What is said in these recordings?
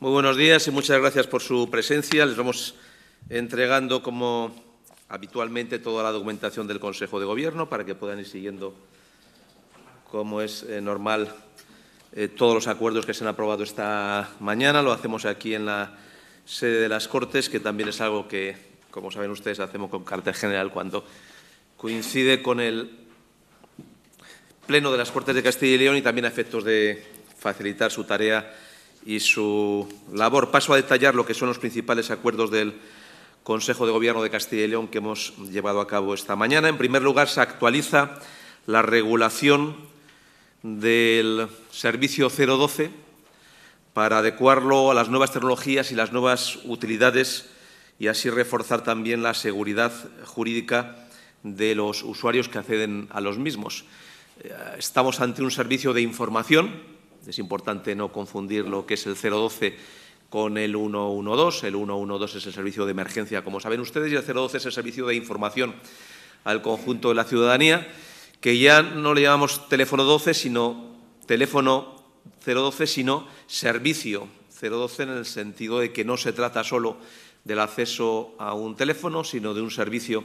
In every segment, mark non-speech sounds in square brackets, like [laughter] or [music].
Muy buenos días y muchas gracias por su presencia. Les vamos entregando, como habitualmente, toda la documentación del Consejo de Gobierno para que puedan ir siguiendo, como es eh, normal, eh, todos los acuerdos que se han aprobado esta mañana. Lo hacemos aquí en la sede de las Cortes, que también es algo que, como saben ustedes, hacemos con carácter general cuando coincide con el Pleno de las Cortes de Castilla y León y también a efectos de facilitar su tarea y su labor. Paso a detallar lo que son los principales acuerdos del Consejo de Gobierno de Castilla y León que hemos llevado a cabo esta mañana. En primer lugar, se actualiza la regulación del servicio 012 para adecuarlo a las nuevas tecnologías y las nuevas utilidades y así reforzar también la seguridad jurídica de los usuarios que acceden a los mismos. Eh, estamos ante un servicio de información es importante no confundir lo que es el 012 con el 112. El 112 es el servicio de emergencia, como saben ustedes, y el 012 es el servicio de información al conjunto de la ciudadanía, que ya no le llamamos teléfono 12, sino teléfono 012, sino servicio 012 en el sentido de que no se trata solo del acceso a un teléfono, sino de un servicio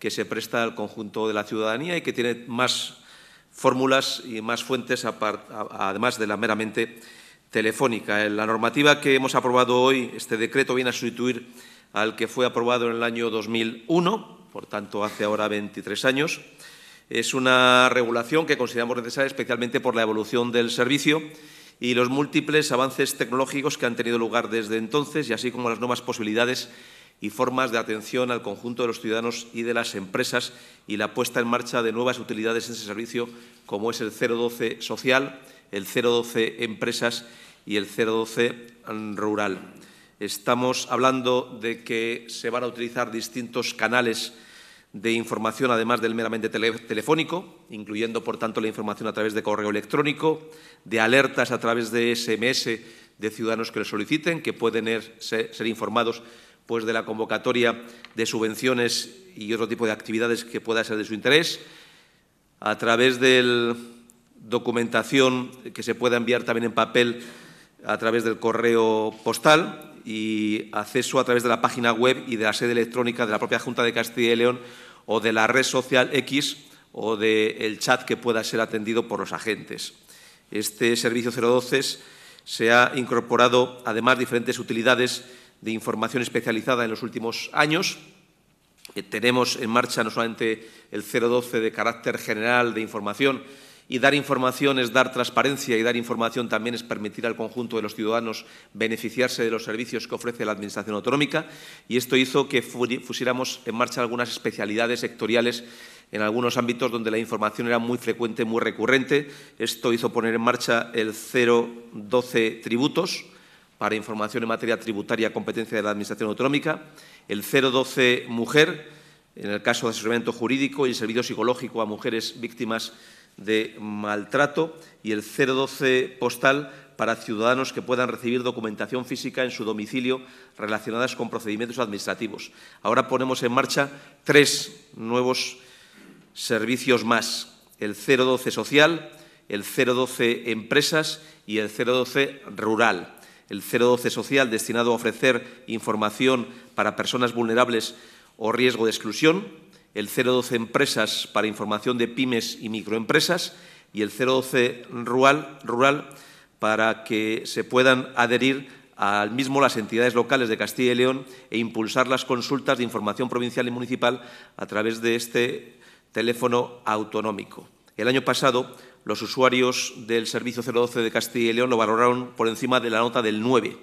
que se presta al conjunto de la ciudadanía y que tiene más fórmulas y más fuentes, además de la meramente telefónica. Eh, la normativa que hemos aprobado hoy, este decreto, viene a sustituir al que fue aprobado en el año 2001, por tanto, hace ahora 23 años. Es una regulación que consideramos necesaria especialmente por la evolución del servicio y los múltiples avances tecnológicos que han tenido lugar desde entonces y así como las nuevas posibilidades y formas de atención al conjunto de los ciudadanos y de las empresas y la puesta en marcha de nuevas utilidades en ese servicio, como es el 012 Social, el 012 Empresas y el 012 Rural. Estamos hablando de que se van a utilizar distintos canales de información, además del meramente telefónico, incluyendo, por tanto, la información a través de correo electrónico, de alertas a través de SMS de ciudadanos que lo soliciten, que pueden er, ser informados pues, de la convocatoria de subvenciones y otro tipo de actividades que pueda ser de su interés, a través de la documentación que se pueda enviar también en papel a través del correo postal y acceso a través de la página web y de la sede electrónica de la propia Junta de Castilla y León o de la red social X o del chat que pueda ser atendido por los agentes. Este servicio 012 se ha incorporado además diferentes utilidades de información especializada en los últimos años. tenemos en marcha no solamente el 012 de carácter general de información, y dar información es dar transparencia y dar información también es permitir al conjunto de los ciudadanos beneficiarse de los servicios que ofrece la Administración autonómica y esto hizo que pusiéramos en marcha algunas especialidades sectoriales en algunos ámbitos donde la información era muy frecuente, muy recurrente. Esto hizo poner en marcha el 012 tributos, para información en materia tributaria competencia de la Administración Autonómica, el 012 Mujer, en el caso de asesoramiento jurídico y servicio psicológico a mujeres víctimas de maltrato, y el 012 Postal para ciudadanos que puedan recibir documentación física en su domicilio relacionadas con procedimientos administrativos. Ahora ponemos en marcha tres nuevos servicios más, el 012 Social, el 012 Empresas y el 012 Rural el 012 social destinado a ofrecer información para personas vulnerables o riesgo de exclusión, el 012 empresas para información de pymes y microempresas y el 012 rural, rural para que se puedan adherir al mismo las entidades locales de Castilla y León e impulsar las consultas de información provincial y municipal a través de este teléfono autonómico. El año pasado los usuarios del servicio 012 de Castilla y León lo valoraron por encima de la nota del 9.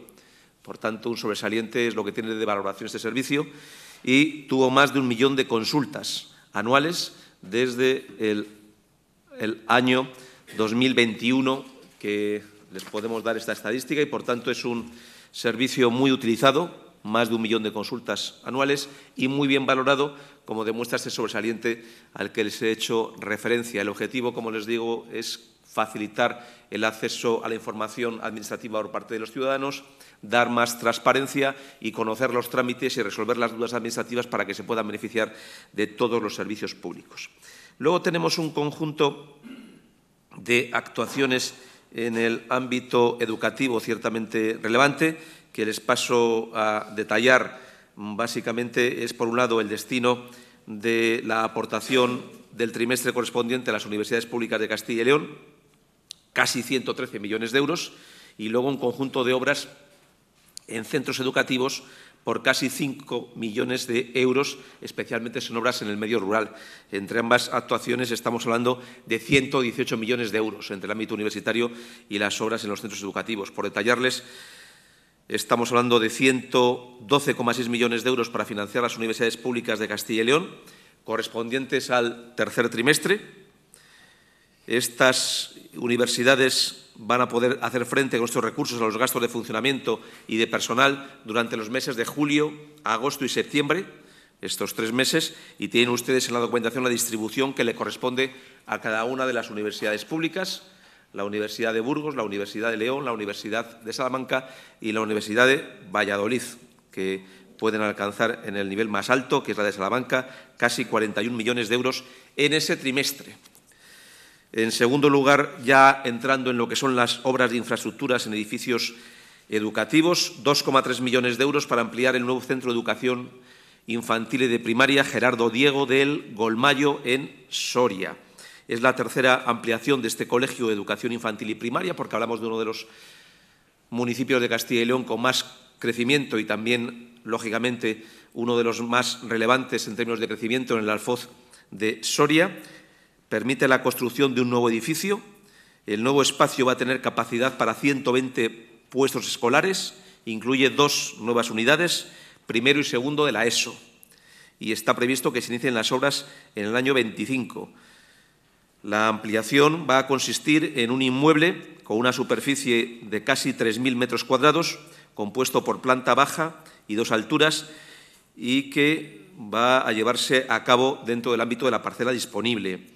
Por tanto, un sobresaliente es lo que tiene de valoración este servicio y tuvo más de un millón de consultas anuales desde el, el año 2021 que les podemos dar esta estadística y, por tanto, es un servicio muy utilizado, más de un millón de consultas anuales y muy bien valorado como demuestra este sobresaliente al que les he hecho referencia. El objetivo, como les digo, es facilitar el acceso a la información administrativa por parte de los ciudadanos, dar más transparencia y conocer los trámites y resolver las dudas administrativas para que se puedan beneficiar de todos los servicios públicos. Luego tenemos un conjunto de actuaciones en el ámbito educativo ciertamente relevante que les paso a detallar Básicamente es, por un lado, el destino de la aportación del trimestre correspondiente a las universidades públicas de Castilla y León, casi 113 millones de euros, y luego un conjunto de obras en centros educativos por casi 5 millones de euros, especialmente son obras en el medio rural. Entre ambas actuaciones estamos hablando de 118 millones de euros entre el ámbito universitario y las obras en los centros educativos. Por detallarles, Estamos hablando de 112,6 millones de euros para financiar las universidades públicas de Castilla y León, correspondientes al tercer trimestre. Estas universidades van a poder hacer frente con estos recursos a los gastos de funcionamiento y de personal durante los meses de julio, agosto y septiembre, estos tres meses, y tienen ustedes en la documentación la distribución que le corresponde a cada una de las universidades públicas la Universidad de Burgos, la Universidad de León, la Universidad de Salamanca y la Universidad de Valladolid, que pueden alcanzar en el nivel más alto, que es la de Salamanca, casi 41 millones de euros en ese trimestre. En segundo lugar, ya entrando en lo que son las obras de infraestructuras en edificios educativos, 2,3 millones de euros para ampliar el nuevo centro de educación infantil y de primaria Gerardo Diego del Golmayo en Soria. Es la tercera ampliación de este colegio de educación infantil y primaria, porque hablamos de uno de los municipios de Castilla y León con más crecimiento y también, lógicamente, uno de los más relevantes en términos de crecimiento en el Alfoz de Soria. Permite la construcción de un nuevo edificio. El nuevo espacio va a tener capacidad para 120 puestos escolares. Incluye dos nuevas unidades, primero y segundo de la ESO. Y está previsto que se inicien las obras en el año 25. La ampliación va a consistir en un inmueble con una superficie de casi 3.000 metros cuadrados, compuesto por planta baja y dos alturas, y que va a llevarse a cabo dentro del ámbito de la parcela disponible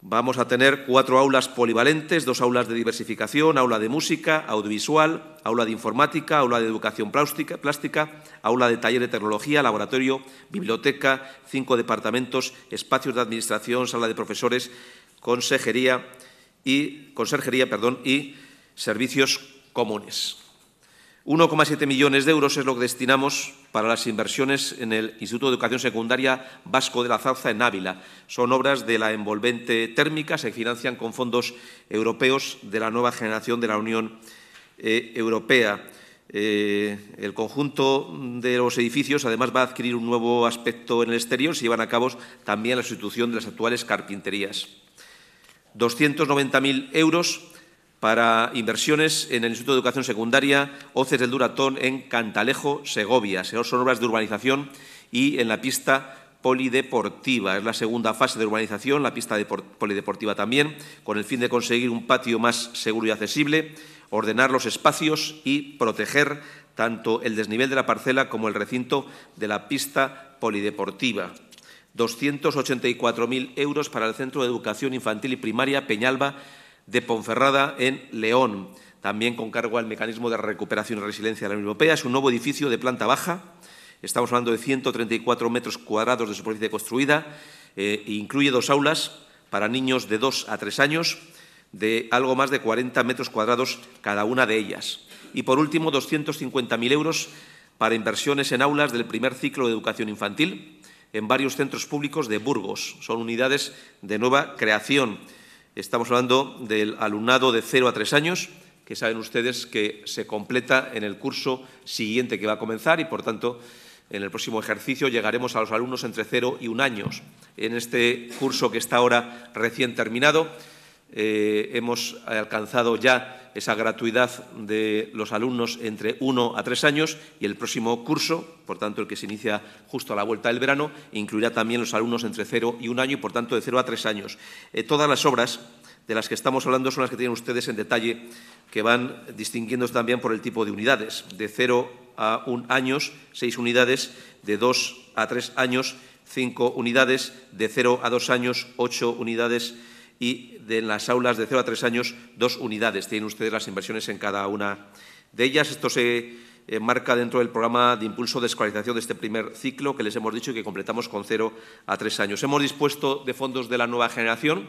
Vamos a tener cuatro aulas polivalentes, dos aulas de diversificación, aula de música, audiovisual, aula de informática, aula de educación plástica, aula de taller de tecnología, laboratorio, biblioteca, cinco departamentos, espacios de administración, sala de profesores, consejería y consejería, perdón, y servicios comunes. 1,7 millones de euros es lo que destinamos para las inversiones en el Instituto de Educación Secundaria Vasco de la Zarza en Ávila. Son obras de la envolvente térmica, se financian con fondos europeos de la nueva generación de la Unión eh, Europea. Eh, el conjunto de los edificios además va a adquirir un nuevo aspecto en el exterior, se llevan a cabo también la sustitución de las actuales carpinterías. 290.000 euros para inversiones en el Instituto de Educación Secundaria, Oces del Duratón en Cantalejo, Segovia. Son obras de urbanización y en la pista polideportiva. Es la segunda fase de urbanización, la pista polideportiva también, con el fin de conseguir un patio más seguro y accesible, ordenar los espacios y proteger tanto el desnivel de la parcela como el recinto de la pista polideportiva. 284.000 euros para el Centro de Educación Infantil y Primaria Peñalba de Ponferrada en León, también con cargo al Mecanismo de Recuperación y Resiliencia de la Unión Europea. Es un nuevo edificio de planta baja. Estamos hablando de 134 metros cuadrados de superficie construida eh, e incluye dos aulas para niños de 2 a 3 años de algo más de 40 metros cuadrados cada una de ellas. Y, por último, 250.000 euros para inversiones en aulas del primer ciclo de educación infantil en varios centros públicos de Burgos. Son unidades de nueva creación Estamos hablando del alumnado de 0 a 3 años, que saben ustedes que se completa en el curso siguiente que va a comenzar y, por tanto, en el próximo ejercicio llegaremos a los alumnos entre 0 y un año. En este curso que está ahora recién terminado, eh, hemos alcanzado ya esa gratuidad de los alumnos entre uno a tres años y el próximo curso, por tanto el que se inicia justo a la vuelta del verano, incluirá también los alumnos entre cero y un año y por tanto de cero a tres años. Eh, todas las obras de las que estamos hablando son las que tienen ustedes en detalle, que van distinguiéndose también por el tipo de unidades, de cero a un año, seis unidades, de dos a tres años, cinco unidades, de cero a dos años, ocho unidades, y de las aulas de 0 a 3 años dos unidades. Tienen ustedes las inversiones en cada una de ellas. Esto se eh, marca dentro del programa de impulso de escolarización de este primer ciclo que les hemos dicho y que completamos con 0 a 3 años. Hemos dispuesto de fondos de la nueva generación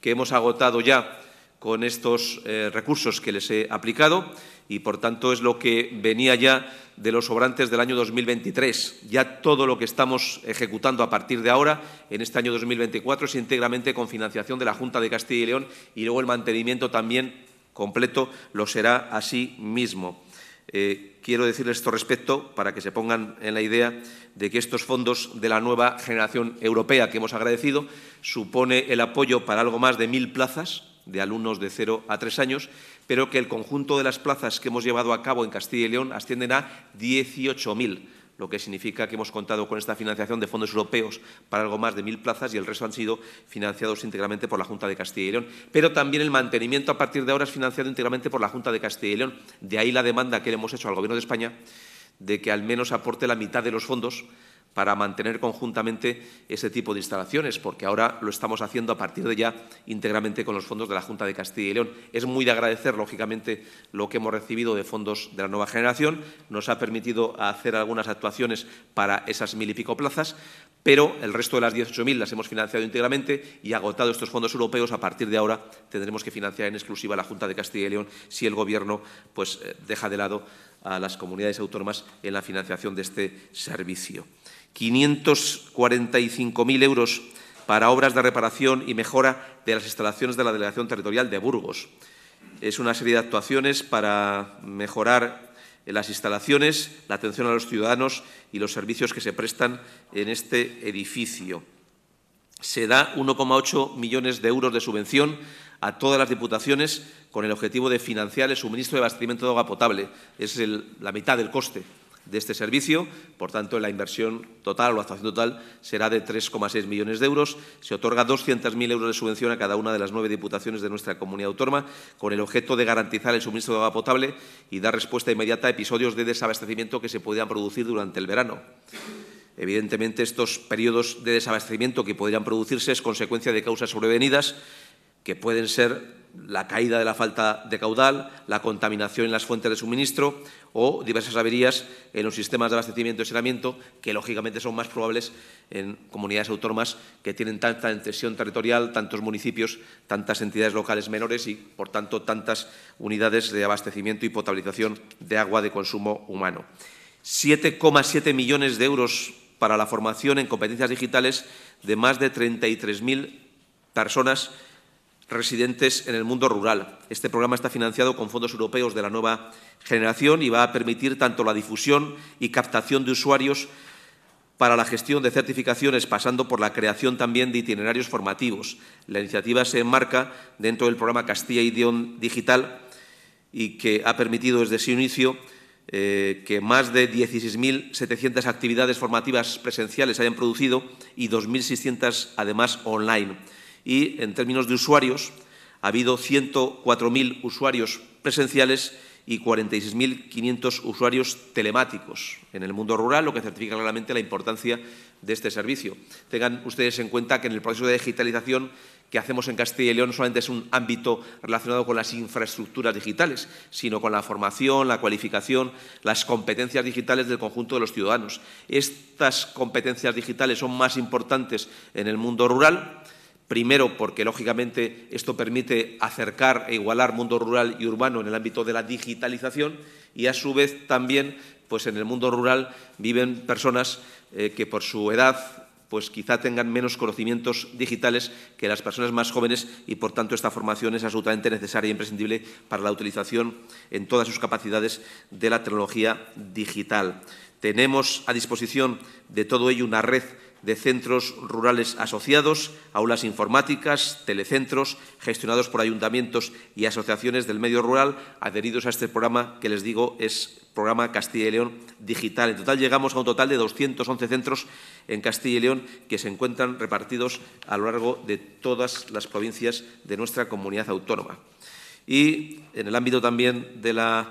que hemos agotado ya con estos eh, recursos que les he aplicado y, por tanto, es lo que venía ya de los sobrantes del año 2023. Ya todo lo que estamos ejecutando a partir de ahora, en este año 2024, es íntegramente con financiación de la Junta de Castilla y León y luego el mantenimiento también completo lo será así mismo. Eh, quiero decirles esto respecto para que se pongan en la idea de que estos fondos de la nueva generación europea que hemos agradecido supone el apoyo para algo más de mil plazas de alumnos de 0 a 3 años, pero que el conjunto de las plazas que hemos llevado a cabo en Castilla y León ascienden a 18.000 lo que significa que hemos contado con esta financiación de fondos europeos para algo más de mil plazas y el resto han sido financiados íntegramente por la Junta de Castilla y León. Pero también el mantenimiento a partir de ahora es financiado íntegramente por la Junta de Castilla y León. De ahí la demanda que le hemos hecho al Gobierno de España de que al menos aporte la mitad de los fondos para mantener conjuntamente ese tipo de instalaciones, porque ahora lo estamos haciendo a partir de ya íntegramente con los fondos de la Junta de Castilla y León. Es muy de agradecer, lógicamente, lo que hemos recibido de fondos de la nueva generación. Nos ha permitido hacer algunas actuaciones para esas mil y pico plazas, pero el resto de las 18.000 las hemos financiado íntegramente y agotado estos fondos europeos. A partir de ahora tendremos que financiar en exclusiva la Junta de Castilla y León si el Gobierno pues, eh, deja de lado a las comunidades autónomas en la financiación de este servicio. 545.000 euros para obras de reparación y mejora de las instalaciones de la Delegación Territorial de Burgos. Es una serie de actuaciones para mejorar las instalaciones, la atención a los ciudadanos y los servicios que se prestan en este edificio. Se da 1,8 millones de euros de subvención a todas las diputaciones con el objetivo de financiar el suministro de abastecimiento de agua potable. Es la mitad del coste de este servicio. Por tanto, la inversión total o la actuación total será de 3,6 millones de euros. Se otorga 200.000 euros de subvención a cada una de las nueve diputaciones de nuestra comunidad autónoma con el objeto de garantizar el suministro de agua potable y dar respuesta inmediata a episodios de desabastecimiento que se podrían producir durante el verano. Evidentemente, estos periodos de desabastecimiento que podrían producirse es consecuencia de causas sobrevenidas que pueden ser la caída de la falta de caudal, la contaminación en las fuentes de suministro o diversas averías en los sistemas de abastecimiento y saneamiento, que lógicamente son más probables en comunidades autónomas que tienen tanta extensión territorial, tantos municipios, tantas entidades locales menores y, por tanto, tantas unidades de abastecimiento y potabilización de agua de consumo humano. 7,7 millones de euros para la formación en competencias digitales de más de 33.000 personas residentes en el mundo rural. Este programa está financiado con fondos europeos de la nueva generación y va a permitir tanto la difusión y captación de usuarios para la gestión de certificaciones, pasando por la creación también de itinerarios formativos. La iniciativa se enmarca dentro del programa Castilla y Digital y que ha permitido desde su inicio eh, que más de 16.700 actividades formativas presenciales se hayan producido y 2.600 además online y en términos de usuarios ha habido 104.000 usuarios presenciales y 46.500 usuarios telemáticos en el mundo rural, lo que certifica claramente la importancia de este servicio. Tengan ustedes en cuenta que en el proceso de digitalización que hacemos en Castilla y León no solamente es un ámbito relacionado con las infraestructuras digitales, sino con la formación, la cualificación, las competencias digitales del conjunto de los ciudadanos. Estas competencias digitales son más importantes en el mundo rural Primero, porque lógicamente esto permite acercar e igualar mundo rural y urbano en el ámbito de la digitalización y a su vez también, pues en el mundo rural viven personas eh, que por su edad, pues quizá tengan menos conocimientos digitales que las personas más jóvenes y por tanto esta formación es absolutamente necesaria e imprescindible para la utilización en todas sus capacidades de la tecnología digital. Tenemos a disposición de todo ello una red de centros rurales asociados, aulas informáticas, telecentros gestionados por ayuntamientos y asociaciones del medio rural adheridos a este programa que les digo es programa Castilla y León digital. En total llegamos a un total de 211 centros en Castilla y León que se encuentran repartidos a lo largo de todas las provincias de nuestra comunidad autónoma. Y en el ámbito también de las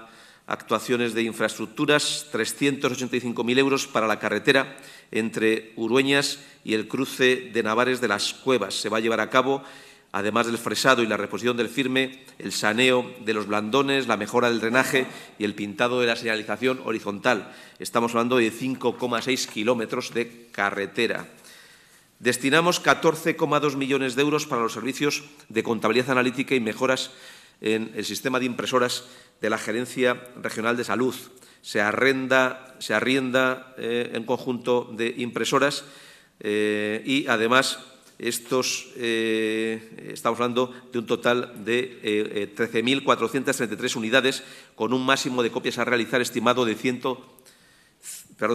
actuaciones de infraestructuras, 385.000 euros para la carretera entre Urueñas y el cruce de Navares de las Cuevas. Se va a llevar a cabo, además del fresado y la reposición del firme, el saneo de los blandones, la mejora del drenaje y el pintado de la señalización horizontal. Estamos hablando de 5,6 kilómetros de carretera. Destinamos 14,2 millones de euros para los servicios de contabilidad analítica y mejoras en el sistema de impresoras de la Gerencia Regional de Salud se arrenda, se arrienda eh, en conjunto de impresoras eh, y además estos, eh, estamos hablando de un total de 13.433 unidades, con un máximo de copias a realizar estimado de,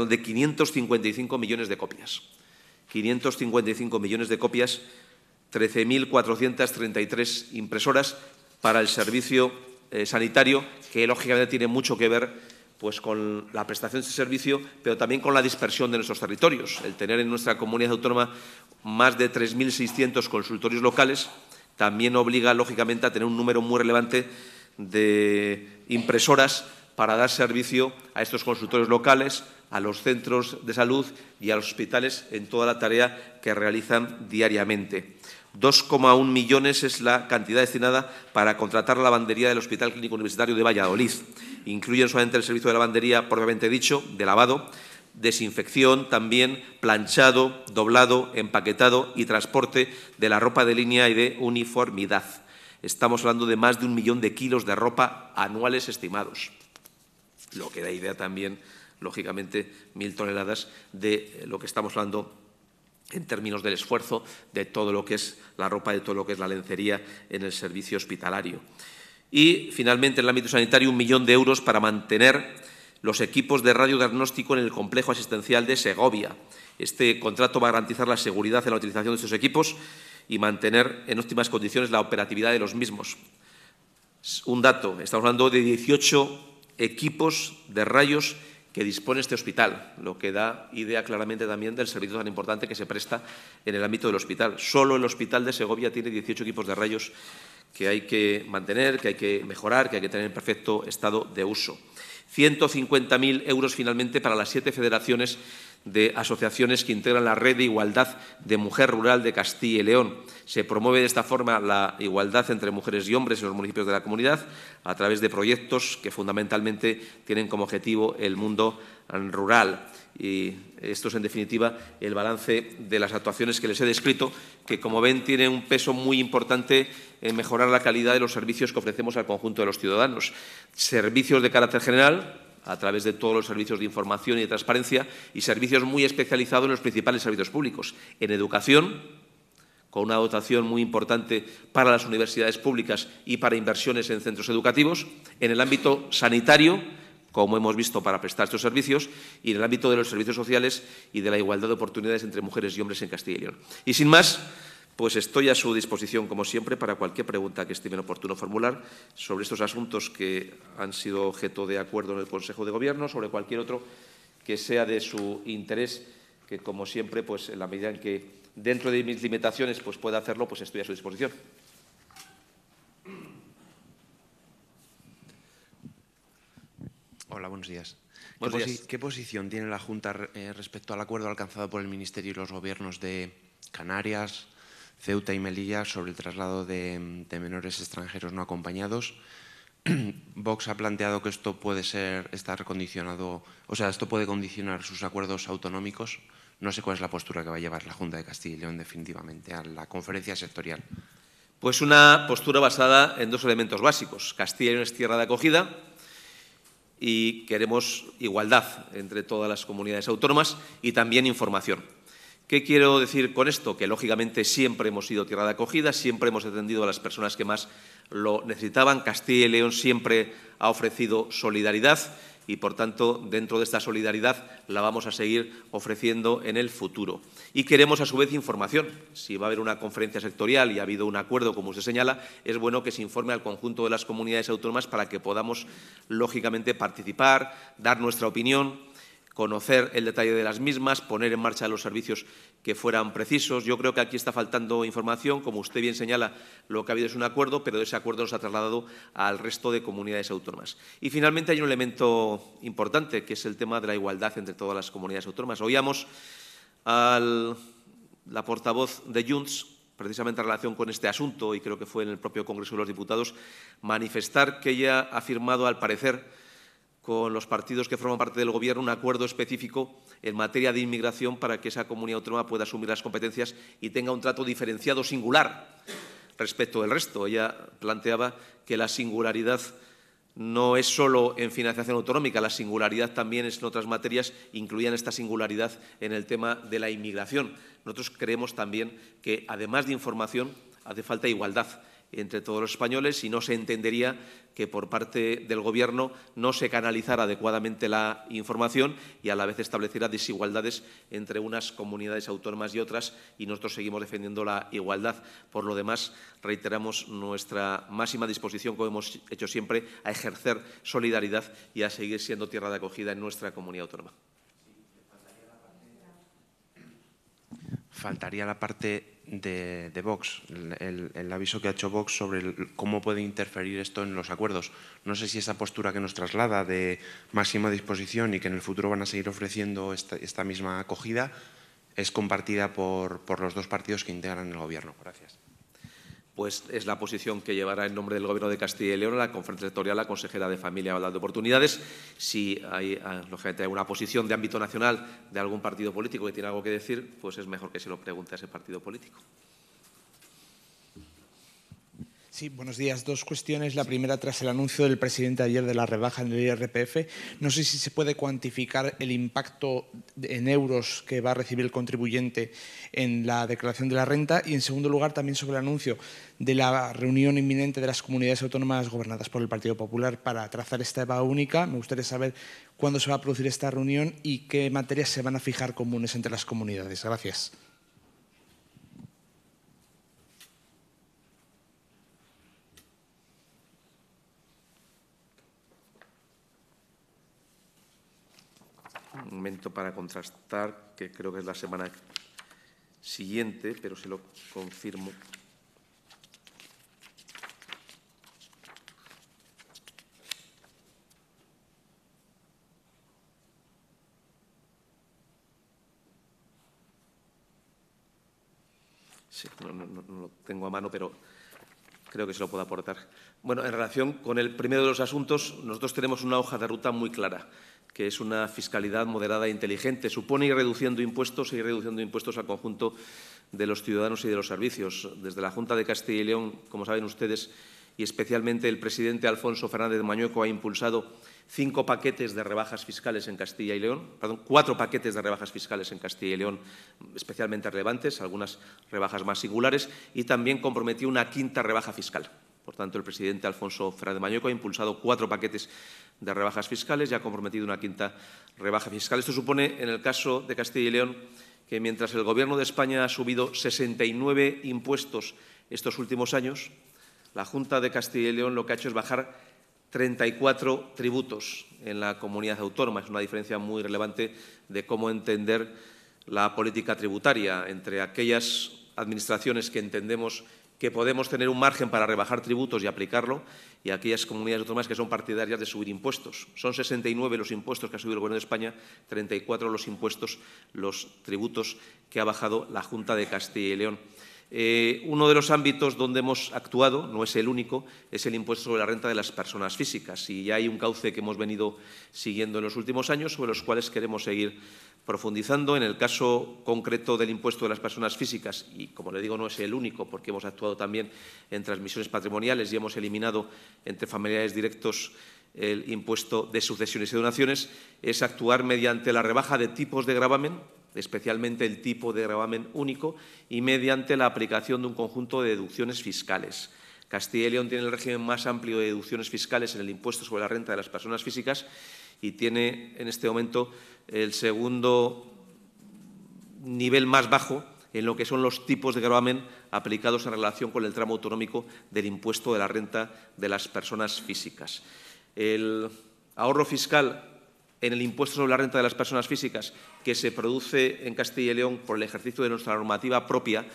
de 555 millones de copias. 555 millones de copias, 13.433 impresoras para el servicio sanitario, que lógicamente tiene mucho que ver pues con la prestación de este servicio, pero también con la dispersión de nuestros territorios. El tener en nuestra comunidad autónoma más de 3.600 consultorios locales también obliga, lógicamente, a tener un número muy relevante de impresoras para dar servicio a estos consultorios locales, a los centros de salud y a los hospitales en toda la tarea que realizan diariamente. 2,1 millones es la cantidad destinada para contratar la lavandería del Hospital Clínico Universitario de Valladolid. Incluyen solamente el servicio de lavandería propiamente dicho, de lavado, desinfección, también planchado, doblado, empaquetado y transporte de la ropa de línea y de uniformidad. Estamos hablando de más de un millón de kilos de ropa anuales estimados, lo que da idea también, lógicamente, mil toneladas de lo que estamos hablando en términos del esfuerzo de todo lo que es la ropa, de todo lo que es la lencería en el servicio hospitalario. Y, finalmente, en el ámbito sanitario, un millón de euros para mantener los equipos de radiodiagnóstico en el complejo asistencial de Segovia. Este contrato va a garantizar la seguridad en la utilización de estos equipos y mantener en óptimas condiciones la operatividad de los mismos. Un dato, estamos hablando de 18 equipos de rayos que dispone este hospital, lo que da idea claramente también del servicio tan importante que se presta en el ámbito del hospital. Solo el hospital de Segovia tiene 18 equipos de rayos que hay que mantener, que hay que mejorar, que hay que tener en perfecto estado de uso. 150.000 euros finalmente para las siete federaciones de asociaciones que integran la Red de Igualdad de Mujer Rural de Castilla y León. Se promueve de esta forma la igualdad entre mujeres y hombres en los municipios de la comunidad a través de proyectos que fundamentalmente tienen como objetivo el mundo rural. Y esto es, en definitiva, el balance de las actuaciones que les he descrito, que, como ven, tienen un peso muy importante en mejorar la calidad de los servicios que ofrecemos al conjunto de los ciudadanos. Servicios de carácter general, a través de todos los servicios de información y de transparencia y servicios muy especializados en los principales servicios públicos, en educación, con una dotación muy importante para las universidades públicas y para inversiones en centros educativos, en el ámbito sanitario, como hemos visto para prestar estos servicios, y en el ámbito de los servicios sociales y de la igualdad de oportunidades entre mujeres y hombres en Castilla y León. Y sin más, pues estoy a su disposición, como siempre, para cualquier pregunta que estime oportuno formular sobre estos asuntos que han sido objeto de acuerdo en el Consejo de Gobierno, sobre cualquier otro que sea de su interés, que, como siempre, pues en la medida en que dentro de mis limitaciones pues, pueda hacerlo, pues estoy a su disposición. Hola, buenos días. ¿Qué, posición tiene la Junta eh, respecto al acuerdo alcanzado por el Ministerio y los gobiernos de Canarias, Ceuta y Melilla sobre el traslado de, menores extranjeros no acompañados. [clears throat] Vox ha planteado que esto puede ser, estar condicionado, o sea, esto puede condicionar sus acuerdos autonómicos. No sé cuál es la postura que va a llevar la Junta de Castilla y León definitivamente a la conferencia sectorial. Pues una postura basada en dos elementos básicos. Castilla y León es tierra de acogida y queremos igualdad entre todas las comunidades autónomas y también información. ¿Qué quiero decir con esto? Que lógicamente siempre hemos sido tierra de acogida, siempre hemos atendido a las personas que más lo necesitaban. Castilla y León siempre ha ofrecido solidaridad y, por tanto, dentro de esta solidaridad la vamos a seguir ofreciendo en el futuro. Y queremos, a su vez, información. Si va a haber una conferencia sectorial y ha habido un acuerdo, como usted señala, es bueno que se informe al conjunto de las comunidades autónomas para que podamos, lógicamente, participar, dar nuestra opinión conocer el detalle de las mismas, poner en marcha los servicios que fueran precisos. Yo creo que aquí está faltando información. Como usted bien señala, lo que ha habido es un acuerdo, pero ese acuerdo se ha trasladado al resto de comunidades autónomas. Y finalmente hay un elemento importante, que es el tema de la igualdad entre todas las comunidades autónomas. Oíamos a la portavoz de Junts, precisamente en relación con este asunto, y creo que fue en el propio Congreso de los Diputados, manifestar que ella ha firmado, al parecer, con los partidos que forman parte del Gobierno un acuerdo específico en materia de inmigración para que esa comunidad autónoma pueda asumir las competencias y tenga un trato diferenciado singular respecto del resto. Ella planteaba que la singularidad no es solo en financiación autonómica, la singularidad también es en otras materias, incluían esta singularidad en el tema de la inmigración. Nosotros creemos también que, además de información, hace falta igualdad entre todos los españoles y no se entendería que por parte del Gobierno no se canalizara adecuadamente la información y a la vez estableciera desigualdades entre unas comunidades autónomas y otras y nosotros seguimos defendiendo la igualdad. Por lo demás, reiteramos nuestra máxima disposición, como hemos hecho siempre, a ejercer solidaridad y a seguir siendo tierra de acogida en nuestra comunidad autónoma. Faltaría la parte de, Vox, el, el, aviso que ha hecho Vox sobre cómo puede interferir esto en los acuerdos. No sé si esa postura que nos traslada de máxima disposición y que en el futuro van a seguir ofreciendo esta, esta misma acogida es compartida por, por los dos partidos que integran el Gobierno. Gracias pues es la posición que llevará en nombre del Gobierno de Castilla y León la conferencia sectorial la consejera de Familia, Igualdad de Oportunidades. Si hay, ah, hay una posición de ámbito nacional de algún partido político que tiene algo que decir, pues es mejor que se lo pregunte a ese partido político buenos días. Dos cuestiones. La primera, tras el anuncio del presidente ayer de la rebaja en el IRPF, no sé si se puede cuantificar el impacto en euros que va a recibir el contribuyente en la declaración de la renta. Y, en segundo lugar, también sobre el anuncio de la reunión inminente de las comunidades autónomas gobernadas por el Partido Popular para trazar esta EVA única. Me gustaría saber cuándo se va a producir esta reunión y qué materias se van a fijar comunes entre las comunidades. Gracias. momento para contrastar, que creo que es la semana siguiente, pero se lo confirmo. Sí, no lo tengo a mano, pero creo que se lo puedo aportar. Bueno, en relación con el primero de los asuntos, nosotros tenemos una hoja de ruta muy clara que es una fiscalidad moderada e inteligente. Supone ir reduciendo impuestos y e ir reduciendo impuestos al conjunto de los ciudadanos y de los servicios. Desde la Junta de Castilla y León, como saben ustedes, y especialmente el presidente Alfonso Fernández Mañueco ha impulsado cinco paquetes de rebajas fiscales en Castilla y León, perdón, cuatro paquetes de rebajas fiscales en Castilla y León especialmente relevantes, algunas rebajas más singulares, y también comprometió una quinta rebaja fiscal. Por tanto, el presidente Alfonso Fernández de ha impulsado cuatro paquetes de rebajas fiscales y ha comprometido una quinta rebaja fiscal. Esto supone, en el caso de Castilla y León, que mientras el Gobierno de España ha subido 69 impuestos estos últimos años, la Junta de Castilla y León lo que ha hecho es bajar 34 tributos en la comunidad autónoma. Es una diferencia muy relevante de cómo entender la política tributaria entre aquellas administraciones que entendemos que podemos tener un margen para rebajar tributos y aplicarlo, y aquellas comunidades autónomas que son partidarias de subir impuestos. Son 69 los impuestos que ha subido el Gobierno de España, 34 los impuestos, los tributos que ha bajado la Junta de Castilla y León. Eh, uno de los ámbitos donde hemos actuado, no es el único, es el impuesto sobre la renta de las personas físicas. Y ya hay un cauce que hemos venido siguiendo en los últimos años sobre los cuales queremos seguir profundizando. En el caso concreto del impuesto de las personas físicas, y como le digo, no es el único, porque hemos actuado también en transmisiones patrimoniales y hemos eliminado entre familiares directos el impuesto de sucesiones y donaciones, es actuar mediante la rebaja de tipos de gravamen especialmente el tipo de gravamen único, y mediante la aplicación de un conjunto de deducciones fiscales. Castilla y León tiene el régimen más amplio de deducciones fiscales en el impuesto sobre la renta de las personas físicas y tiene en este momento el segundo nivel más bajo en lo que son los tipos de gravamen aplicados en relación con el tramo autonómico del impuesto de la renta de las personas físicas. El ahorro fiscal en el impuesto sobre la renta de las personas físicas que se produce en Castilla y León por el ejercicio de nuestra normativa propia,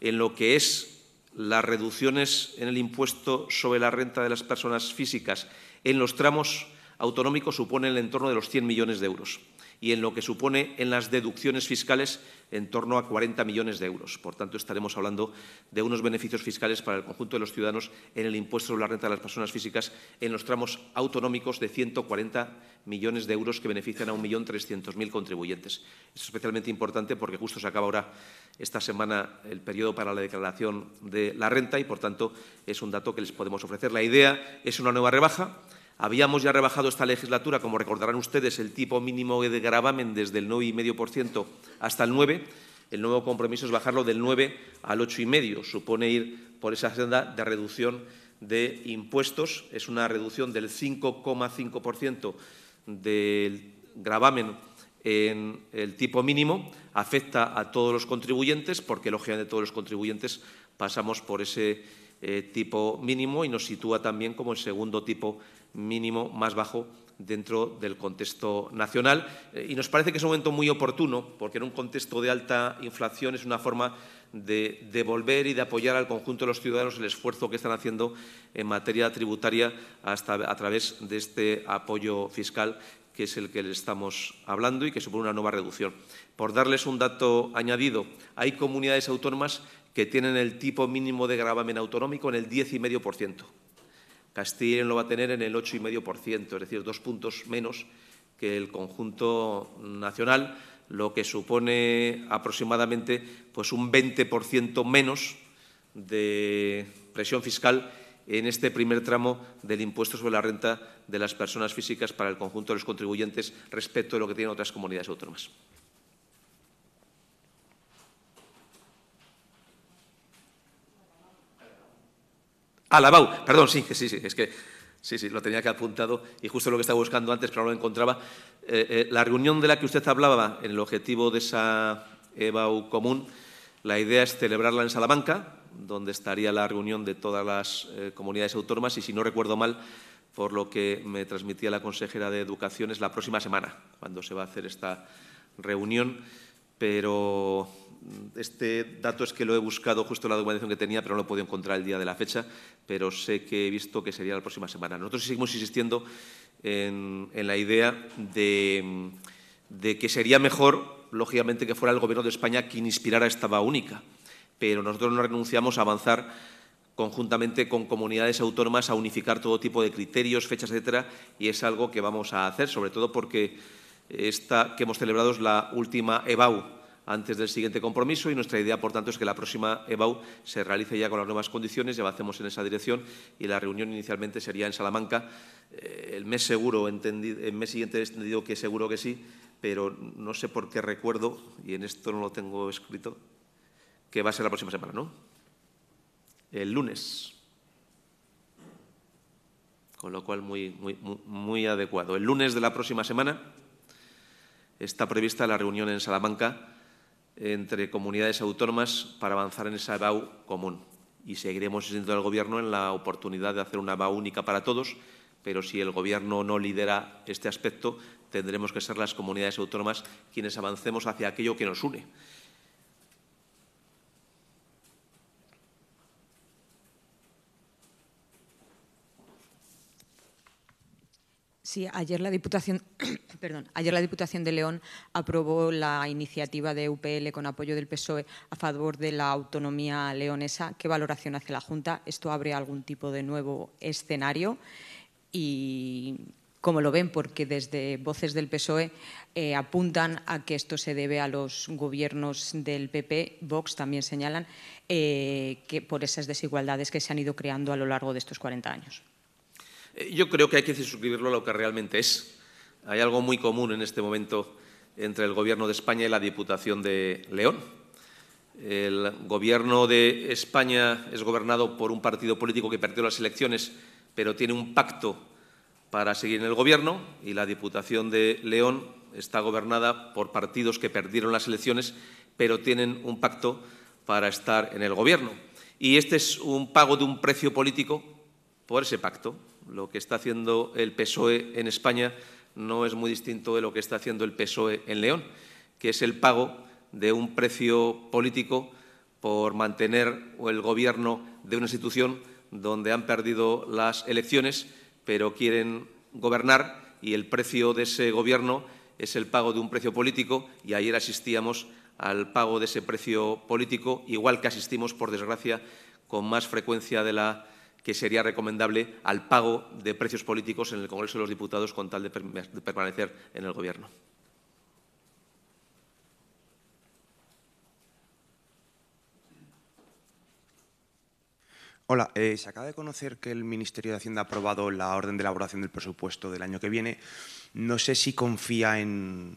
en lo que es las reducciones en el impuesto sobre la renta de las personas físicas en los tramos autonómicos supone el entorno de los 100 millones de euros y en lo que supone en las deducciones fiscales en torno a 40 millones de euros. Por tanto, estaremos hablando de unos beneficios fiscales para el conjunto de los ciudadanos en el impuesto sobre la renta de las personas físicas en los tramos autonómicos de 140 millones de euros que benefician a 1.300.000 contribuyentes. es especialmente importante porque justo se acaba ahora esta semana el periodo para la declaración de la renta y, por tanto, es un dato que les podemos ofrecer. La idea es una nueva rebaja Habíamos ya rebajado esta legislatura, como recordarán ustedes, el tipo mínimo de gravamen desde el 9,5% hasta el 9%. El nuevo compromiso es bajarlo del 9 al 8,5. Supone ir por esa senda de reducción de impuestos. Es una reducción del 5,5% del gravamen en el tipo mínimo. Afecta a todos los contribuyentes, porque lógicamente todos los contribuyentes pasamos por ese eh, tipo mínimo y nos sitúa también como el segundo tipo mínimo más bajo dentro del contexto nacional. Eh, y nos parece que es un momento muy oportuno, porque en un contexto de alta inflación es una forma de devolver y de apoyar al conjunto de los ciudadanos el esfuerzo que están haciendo en materia tributaria a través de este apoyo fiscal que es el que le estamos hablando y que supone una nueva reducción. Por darles un dato añadido, hay comunidades autónomas que tienen el tipo mínimo de gravamen autonómico en el 10,5%. Castilla lo va a tener en el 8,5%, es decir, dos puntos menos que el conjunto nacional, lo que supone aproximadamente pues, un 20% menos de presión fiscal en este primer tramo del impuesto sobre la renta de las personas físicas para el conjunto de los contribuyentes respecto de lo que tienen otras comunidades autónomas. bau. perdón, sí, sí, sí, es que sí, sí, lo tenía que apuntado y justo lo que estaba buscando antes, pero no lo encontraba. Eh, eh, la reunión de la que usted hablaba en el objetivo de esa EBAU común, la idea es celebrarla en Salamanca, donde estaría la reunión de todas las eh, comunidades autónomas y, si no recuerdo mal, por lo que me transmitía la consejera de Educación, es la próxima semana cuando se va a hacer esta reunión, pero este dato es que lo he buscado justo en la documentación que tenía, pero no lo he podido encontrar el día de la fecha, pero sé que he visto que sería la próxima semana. Nosotros seguimos insistiendo en, la idea de, que sería mejor, lógicamente, que fuera el Gobierno de España quien inspirara esta va única, pero nosotros no renunciamos a avanzar conjuntamente con comunidades autónomas a unificar todo tipo de criterios, fechas, etcétera, y es algo que vamos a hacer, sobre todo porque esta que hemos celebrado es la última EBAU, antes del siguiente compromiso y nuestra idea, por tanto, es que la próxima EBAU se realice ya con las nuevas condiciones, ya hacemos en esa dirección y la reunión inicialmente sería en Salamanca. Eh, el mes seguro, entendido, el mes siguiente he entendido que seguro que sí, pero no sé por qué recuerdo, y en esto no lo tengo escrito, que va a ser la próxima semana, ¿no? El lunes. Con lo cual, muy adecuado. El lunes de la próxima semana está prevista la reunión en Salamanca entre comunidades autónomas para avanzar en esa EBAU común. Y seguiremos siendo el Gobierno en la oportunidad de hacer una BAU única para todos, pero si el Gobierno no lidera este aspecto, tendremos que ser las comunidades autónomas quienes avancemos hacia aquello que nos une. Sí, ayer la Diputación, [coughs] perdón, ayer la Diputación de León aprobó la iniciativa de UPL con apoyo del PSOE a favor de la autonomía leonesa. ¿Qué valoración hace la Junta? ¿Esto abre algún tipo de nuevo escenario? Y cómo lo ven, porque desde voces del PSOE eh, apuntan a que esto se debe a los gobiernos del PP, Vox también señalan, eh, que por esas desigualdades que se han ido creando a lo largo de estos 40 años. Eh, yo creo que hay que suscribirlo a lo que realmente es. Hay algo muy común en este momento entre el Gobierno de España y la Diputación de León. El Gobierno de España es gobernado por un partido político que perdió las elecciones, pero tiene un pacto para seguir en el Gobierno, y la Diputación de León está gobernada por partidos que perdieron las elecciones, pero tienen un pacto para estar en el Gobierno. Y este es un pago de un precio político por ese pacto. Lo que está haciendo el PSOE en España no es muy distinto de lo que está haciendo el PSOE en León, que es el pago de un precio político por mantener el gobierno de una institución donde han perdido las elecciones, pero quieren gobernar y el precio de ese gobierno es el pago de un precio político y ayer asistíamos al pago de ese precio político, igual que asistimos, por desgracia, con más frecuencia de la que sería recomendable al pago de precios políticos en el Congreso de los Diputados con tal de, permanecer en el Gobierno. Hola, eh, se acaba de conocer que el Ministerio de Hacienda ha aprobado la orden de elaboración del presupuesto del año que viene. No sé si confía en,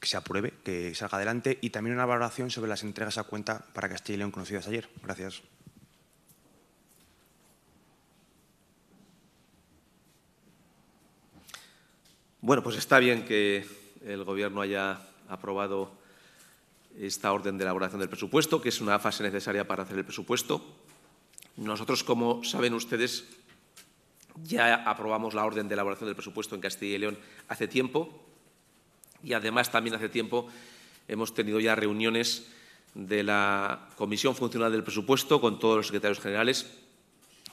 que se apruebe, que salga adelante, y también una valoración sobre las entregas a cuenta para Castilla y León conocidas ayer. Gracias. Bueno, pues está bien que el Gobierno haya aprobado esta orden de elaboración del presupuesto, que es una fase necesaria para hacer el presupuesto. Nosotros, como saben ustedes, ya aprobamos la orden de elaboración del presupuesto en Castilla y León hace tiempo y, además, también hace tiempo hemos tenido ya reuniones de la Comisión Funcional del Presupuesto con todos los secretarios generales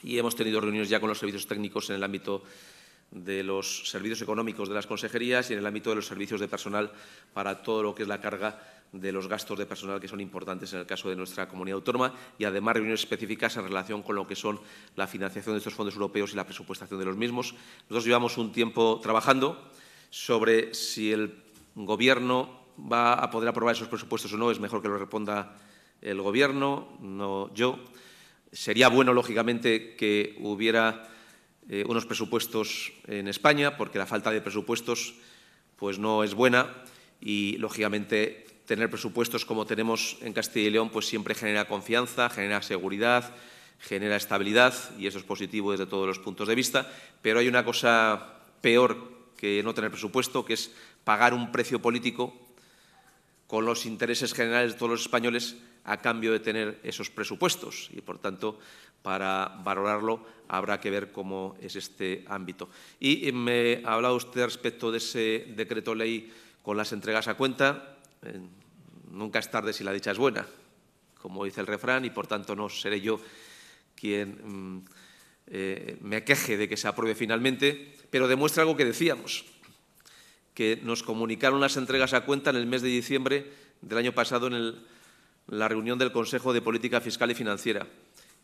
y hemos tenido reuniones ya con los servicios técnicos en el ámbito de los servicios económicos de las consejerías y en el ámbito de los servicios de personal para todo lo que es la carga de los gastos de personal que son importantes en el caso de nuestra comunidad autónoma y además reuniones específicas en relación con lo que son la financiación de estos fondos europeos y la presupuestación de los mismos. Nosotros llevamos un tiempo trabajando sobre si el Gobierno va a poder aprobar esos presupuestos o no. Es mejor que lo responda el Gobierno, no yo. Sería bueno, lógicamente, que hubiera eh, unos presupuestos en España, porque la falta de presupuestos pues no es buena y, lógicamente, tener presupuestos como tenemos en Castilla y León pues siempre genera confianza, genera seguridad, genera estabilidad y eso es positivo desde todos los puntos de vista, pero hay una cosa peor que no tener presupuesto, que es pagar un precio político con los intereses generales de todos los españoles a cambio de tener esos presupuestos y, por tanto, para valorarlo habrá que ver cómo es este ámbito. Y eh, me ha hablado usted respecto de ese decreto ley con las entregas a cuenta. Eh, nunca es tarde si la dicha es buena, como dice el refrán, y por tanto no seré yo quien mm, eh, me queje de que se apruebe finalmente, pero demuestra algo que decíamos, que nos comunicaron las entregas a cuenta en el mes de diciembre del año pasado en el la reunión del Consejo de Política Fiscal y Financiera,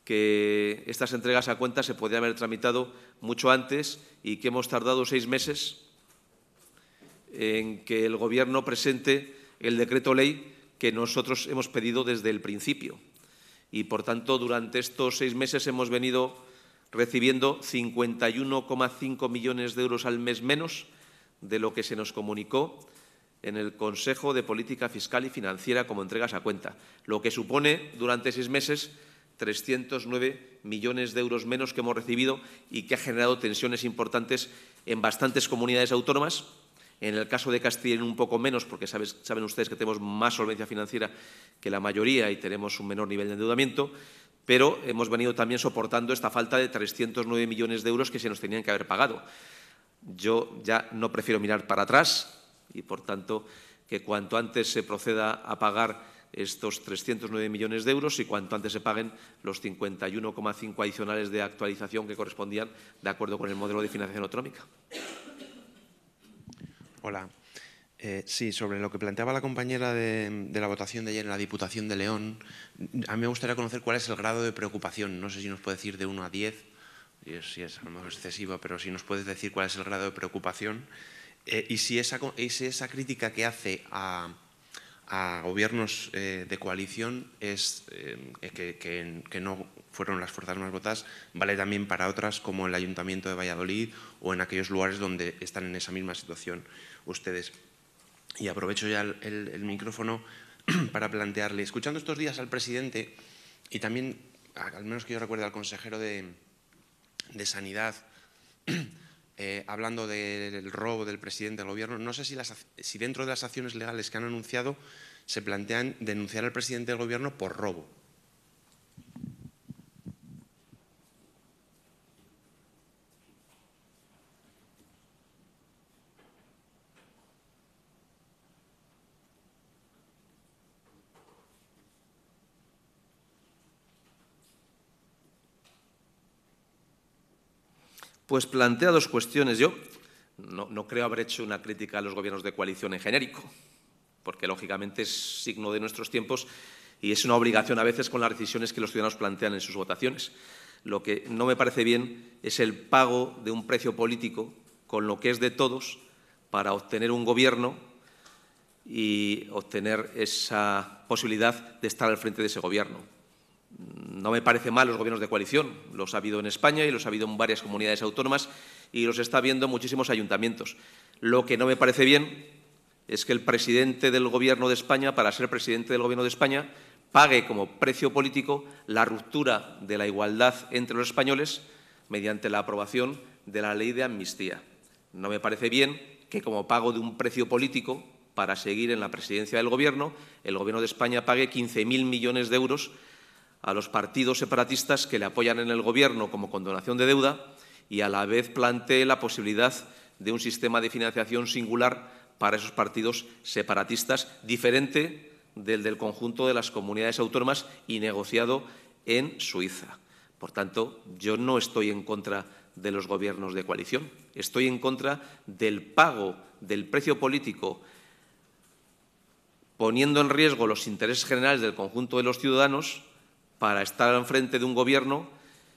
que estas entregas a cuenta se podían haber tramitado mucho antes y que hemos tardado seis meses en que el Gobierno presente el decreto ley que nosotros hemos pedido desde el principio. Y, por tanto, durante estos seis meses hemos venido recibiendo 51,5 millones de euros al mes menos de lo que se nos comunicó en el Consejo de Política Fiscal y Financiera como entregas a cuenta, lo que supone durante seis meses 309 millones de euros menos que hemos recibido y que ha generado tensiones importantes en bastantes comunidades autónomas. En el caso de Castilla, un poco menos, porque saben ustedes que tenemos más solvencia financiera que la mayoría y tenemos un menor nivel de endeudamiento, pero hemos venido también soportando esta falta de 309 millones de euros que se nos tenían que haber pagado. Yo ya no prefiero mirar para atrás, y, por tanto, que cuanto antes se proceda a pagar estos 309 millones de euros y cuanto antes se paguen los 51,5 adicionales de actualización que correspondían de acuerdo con el modelo de financiación autonómica. Hola. Eh, sí, sobre lo que planteaba la compañera de, la votación de ayer en la Diputación de León, a mí me gustaría conocer cuál es el grado de preocupación. No sé si nos puede decir de 1 a 10, si es, si es a lo mejor pero si nos puedes decir cuál es el grado de preocupación eh, y, si esa, esa, crítica que hace a, gobiernos eh, de coalición es eh, que, no fueron las fuerzas más votadas, vale también para otras como el Ayuntamiento de Valladolid o en aquellos lugares donde están en esa misma situación ustedes. Y aprovecho ya el, micrófono [clears throat] para plantearle, escuchando estos días al presidente y también, al menos que yo recuerde, al consejero de, de Sanidad, [clears throat] Eh, hablando del robo del presidente del gobierno. No sé si, las, si dentro de las acciones legales que han anunciado se plantean denunciar al presidente del gobierno por robo. pues plantea dos cuestiones. Yo no, no, creo haber hecho una crítica a los gobiernos de coalición en genérico, porque lógicamente es signo de nuestros tiempos y es una obligación a veces con las decisiones que los ciudadanos plantean en sus votaciones. Lo que no me parece bien es el pago de un precio político con lo que es de todos para obtener un gobierno y obtener esa posibilidad de estar al frente de ese gobierno no me parece mal los gobiernos de coalición, los ha habido en España y los ha habido en varias comunidades autónomas y los está viendo muchísimos ayuntamientos. Lo que no me parece bien es que el presidente del Gobierno de España, para ser presidente del Gobierno de España, pague como precio político la ruptura de la igualdad entre los españoles mediante la aprobación de la ley de amnistía. No me parece bien que como pago de un precio político para seguir en la presidencia del Gobierno, el Gobierno de España pague 15.000 millones de euros a los partidos separatistas que le apoyan en el gobierno como condonación de deuda y a la vez plantee la posibilidad de un sistema de financiación singular para esos partidos separatistas, diferente del del conjunto de las comunidades autónomas y negociado en Suiza. Por tanto, yo no estoy en contra de los gobiernos de coalición, estoy en contra del pago del precio político poniendo en riesgo los intereses generales del conjunto de los ciudadanos para estar enfrente de un gobierno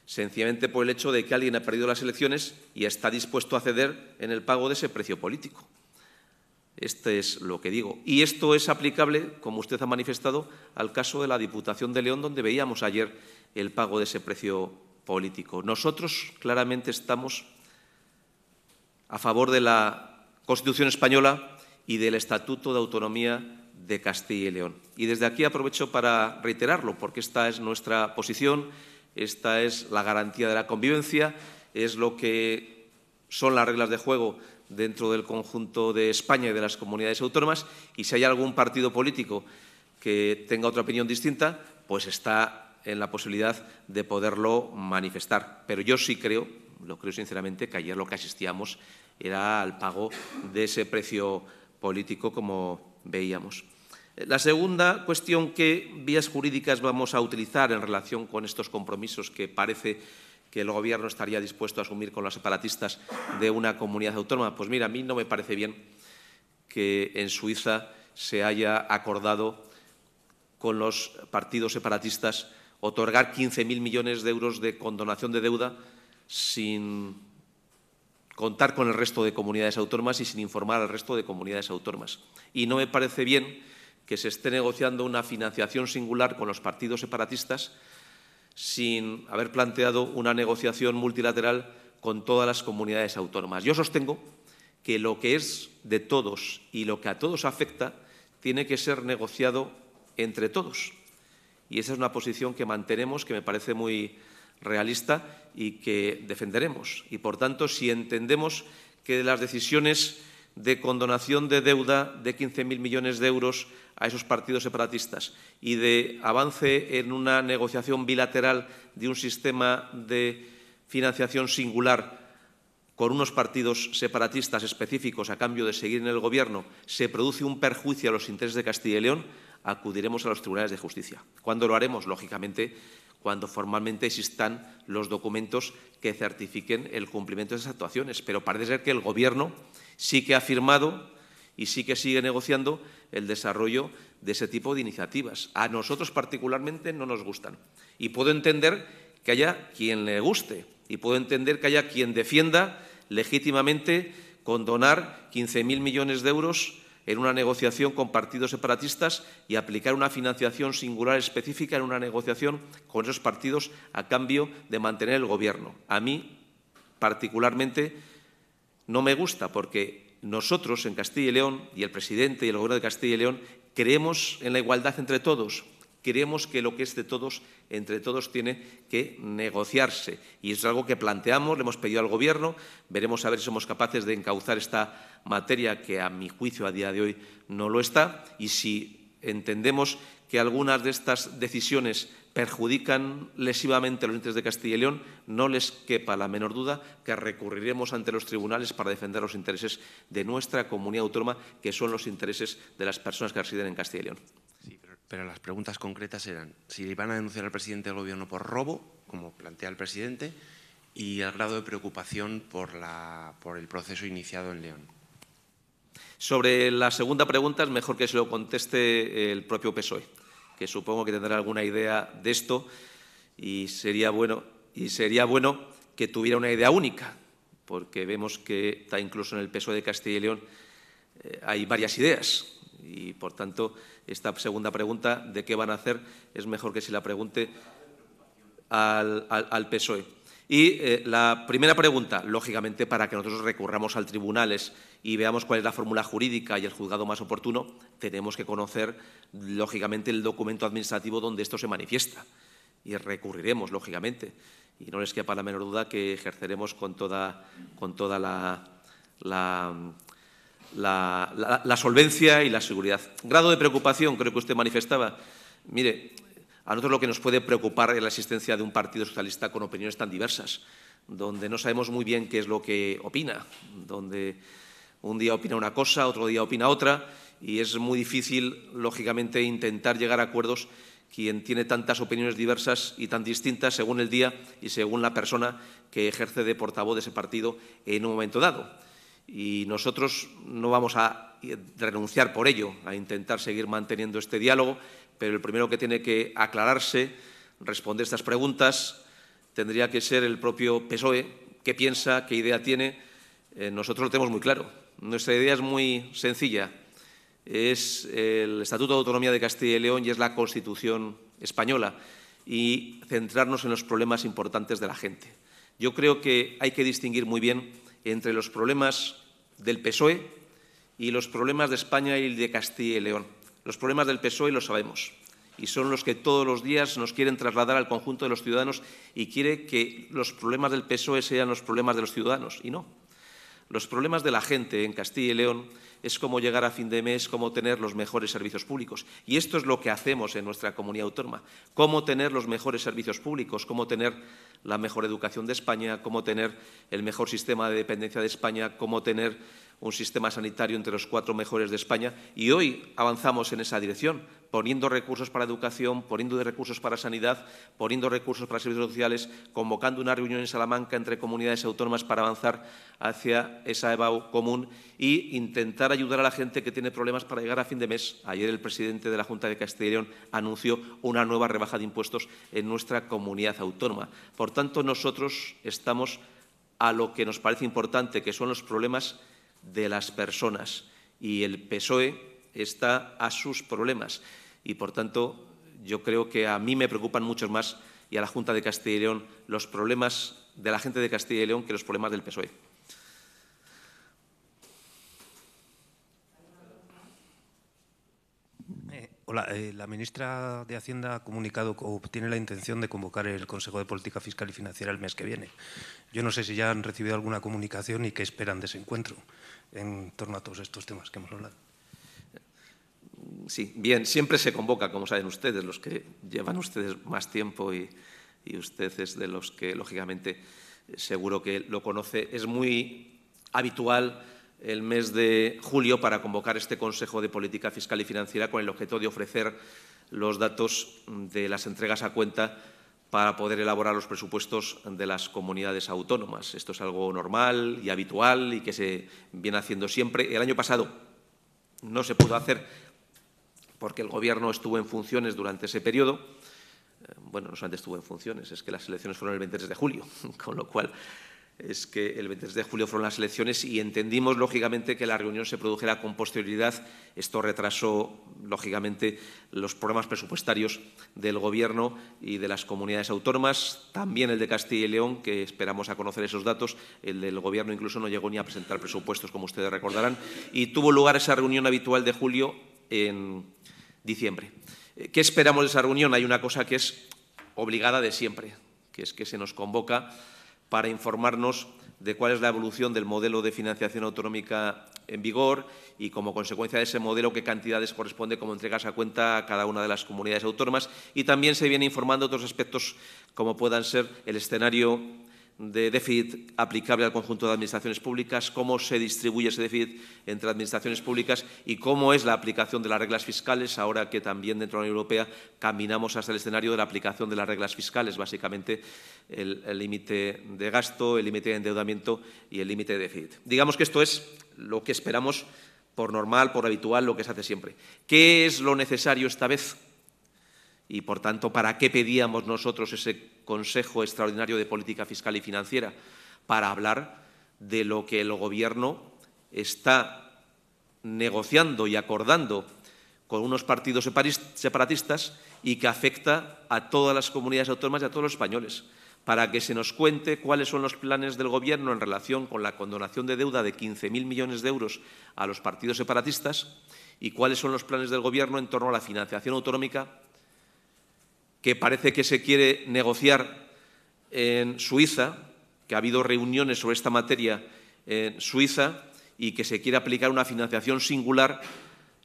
sencillamente por el hecho de que alguien ha perdido las elecciones y está dispuesto a ceder en el pago de ese precio político. Este es lo que digo. Y esto es aplicable, como usted ha manifestado, al caso de la Diputación de León, donde veíamos ayer el pago de ese precio político. Nosotros claramente estamos a favor de la Constitución española y del Estatuto de Autonomía de Castilla y León. Y desde aquí aprovecho para reiterarlo, porque esta es nuestra posición, esta es la garantía de la convivencia, es lo que son las reglas de juego dentro del conjunto de España y de las comunidades autónomas, y si hay algún partido político que tenga otra opinión distinta, pues está en la posibilidad de poderlo manifestar. Pero yo sí creo, lo creo sinceramente, que ayer lo que asistíamos era al pago de ese precio político como veíamos. Eh, la segunda cuestión, ¿qué vías jurídicas vamos a utilizar en relación con estos compromisos que parece que el Gobierno estaría dispuesto a asumir con los separatistas de una comunidad autónoma? Pues mira, a mí no me parece bien que en Suiza se haya acordado con los partidos separatistas otorgar 15.000 millones de euros de condonación de deuda sin contar con el resto de comunidades autónomas y sin informar al resto de comunidades autónomas. Y no me parece bien que se esté negociando una financiación singular con los partidos separatistas sin haber planteado una negociación multilateral con todas las comunidades autónomas. Yo sostengo que lo que es de todos y lo que a todos afecta tiene que ser negociado entre todos. Y esa es una posición que mantenemos, que me parece muy, realista y que defenderemos. Y, por tanto, si entendemos que las decisiones de condonación de deuda de 15.000 millones de euros a esos partidos separatistas y de avance en una negociación bilateral de un sistema de financiación singular con unos partidos separatistas específicos a cambio de seguir en el Gobierno, se produce un perjuicio a los intereses de Castilla y León, acudiremos a los tribunales de justicia. ¿Cuándo lo haremos? Lógicamente, cuando formalmente existan los documentos que certifiquen el cumplimiento de esas actuaciones. Pero parece ser que el Gobierno sí que ha firmado y sí que sigue negociando el desarrollo de ese tipo de iniciativas. A nosotros particularmente no nos gustan. Y puedo entender que haya quien le guste y puedo entender que haya quien defienda legítimamente condonar 15.000 millones de euros en una negociación con partidos separatistas y aplicar una financiación singular específica en una negociación con esos partidos a cambio de mantener el Gobierno. A mí, particularmente, no me gusta porque nosotros en Castilla y León y el presidente y el Gobierno de Castilla y León creemos en la igualdad entre todos, creemos que lo que es de todos, entre todos, tiene que negociarse. Y es algo que planteamos, le hemos pedido al Gobierno, veremos a ver si somos capaces de encauzar esta materia que, a mi juicio, a día de hoy no lo está. Y si entendemos que algunas de estas decisiones perjudican lesivamente los intereses de Castilla y León, no les quepa la menor duda que recurriremos ante los tribunales para defender los intereses de nuestra comunidad autónoma, que son los intereses de las personas que residen en Castilla y León pero las preguntas concretas eran si iban a denunciar al presidente del gobierno por robo, como plantea el presidente, y el grado de preocupación por, el proceso iniciado en León. Sobre la segunda pregunta es mejor que se lo conteste el propio PSOE, que supongo que tendrá alguna idea de esto y sería bueno, que tuviera una idea única, porque vemos que está incluso en el PSOE de Castilla y León eh, hay varias ideas y, por tanto, esta segunda pregunta de qué van a hacer es mejor que si la pregunte al, PSOE. Y eh, la primera pregunta, lógicamente, para que nosotros recurramos al tribunales y veamos cuál es la fórmula jurídica y el juzgado más oportuno, tenemos que conocer, lógicamente, el documento administrativo donde esto se manifiesta. Y recurriremos, lógicamente. Y no les quepa la menor duda que ejerceremos con toda, con toda la la, solvencia y la seguridad. Grado de preocupación, creo que usted manifestaba. Mire, a nosotros lo que nos puede preocupar es la existencia de un Partido Socialista con opiniones tan diversas, donde no sabemos muy bien qué es lo que opina, donde un día opina una cosa, otro día opina otra, y es muy difícil, lógicamente, intentar llegar a acuerdos quien tiene tantas opiniones diversas y tan distintas según el día y según la persona que ejerce de portavoz de ese partido en un momento dado y nosotros no vamos a renunciar por ello, a intentar seguir manteniendo este diálogo, pero el primero que tiene que aclararse, responder estas preguntas, tendría que ser el propio PSOE, qué piensa, qué idea tiene. Eh, nosotros lo tenemos muy claro. Nuestra idea es muy sencilla. Es el Estatuto de Autonomía de Castilla y León y es la Constitución española y centrarnos en los problemas importantes de la gente. Yo creo que hay que distinguir muy bien entre los problemas del PSOE y los problemas de España y de Castilla y León. Los problemas del PSOE lo sabemos y son los que todos los días nos quieren trasladar al conjunto de los ciudadanos y quiere que los problemas del PSOE sean los problemas de los ciudadanos y no. Los problemas de la gente en Castilla y León es cómo llegar a fin de mes, cómo tener los mejores servicios públicos. Y esto es lo que hacemos en nuestra comunidad autónoma. Cómo tener los mejores servicios públicos, cómo tener la mejor educación de España, cómo tener el mejor sistema de dependencia de España, cómo tener un sistema sanitario entre los cuatro mejores de España y hoy avanzamos en esa dirección, poniendo recursos para educación, poniendo recursos para sanidad, poniendo recursos para servicios sociales, convocando una reunión en Salamanca entre comunidades autónomas para avanzar hacia esa EBAU común e intentar ayudar a la gente que tiene problemas para llegar a fin de mes. Ayer el presidente de la Junta de Castellón anunció una nueva rebaja de impuestos en nuestra comunidad autónoma. Por tanto, nosotros estamos a lo que nos parece importante, que son los problemas de las personas y el PSOE está a sus problemas y, por tanto, yo creo que a mí me preocupan mucho más y a la Junta de Castilla y León los problemas de la gente de Castilla y León que los problemas del PSOE. Hola, eh, la ministra de Hacienda ha comunicado o tiene la intención de convocar el Consejo de Política Fiscal y Financiera el mes que viene. Yo no sé si ya han recibido alguna comunicación y qué esperan de ese encuentro en torno a todos estos temas que hemos hablado. Sí, bien, siempre se convoca, como saben ustedes, los que llevan ustedes más tiempo y, y usted es de los que, lógicamente, seguro que lo conoce. Es muy habitual el mes de julio para convocar este Consejo de Política Fiscal y Financiera con el objeto de ofrecer los datos de las entregas a cuenta para poder elaborar los presupuestos de las comunidades autónomas. Esto es algo normal y habitual y que se viene haciendo siempre. El año pasado no se pudo hacer porque el Gobierno estuvo en funciones durante ese periodo. Eh, bueno, no solamente estuvo en funciones, es que las elecciones fueron el 23 de julio, [laughs] con lo cual es que el 23 de julio fueron las elecciones y entendimos, lógicamente, que la reunión se produjera con posterioridad. Esto retrasó, lógicamente, los programas presupuestarios del Gobierno y de las comunidades autónomas, también el de Castilla y León, que esperamos a conocer esos datos. El del Gobierno incluso no llegó ni a presentar presupuestos, como ustedes recordarán. Y tuvo lugar esa reunión habitual de julio en diciembre. Eh, ¿Qué esperamos de esa reunión? Hay una cosa que es obligada de siempre, que es que se nos convoca para informarnos de cuál es la evolución del modelo de financiación autonómica en vigor y, como consecuencia de ese modelo, qué cantidades corresponde como entregas a cuenta a cada una de las comunidades autónomas. Y también se viene informando otros aspectos como puedan ser el escenario de déficit aplicable al conjunto de administraciones públicas, cómo se distribuye ese déficit entre administraciones públicas y cómo es la aplicación de las reglas fiscales, ahora que también dentro de la Unión Europea caminamos hasta el escenario de la aplicación de las reglas fiscales, básicamente el límite de gasto, el límite de endeudamiento y el límite de déficit. Digamos que esto es lo que esperamos por normal, por habitual, lo que se hace siempre. ¿Qué es lo necesario esta vez? Y, por tanto, ¿para qué pedíamos nosotros ese Consejo Extraordinario de Política Fiscal y Financiera para hablar de lo que el Gobierno está negociando y acordando con unos partidos separatistas y que afecta a todas las comunidades autónomas y a todos los españoles, para que se nos cuente cuáles son los planes del Gobierno en relación con la condonación de deuda de 15.000 millones de euros a los partidos separatistas y cuáles son los planes del Gobierno en torno a la financiación autonómica que parece que se quiere negociar en Suiza, que ha habido reuniones sobre esta materia en Suiza y que se quiere aplicar una financiación singular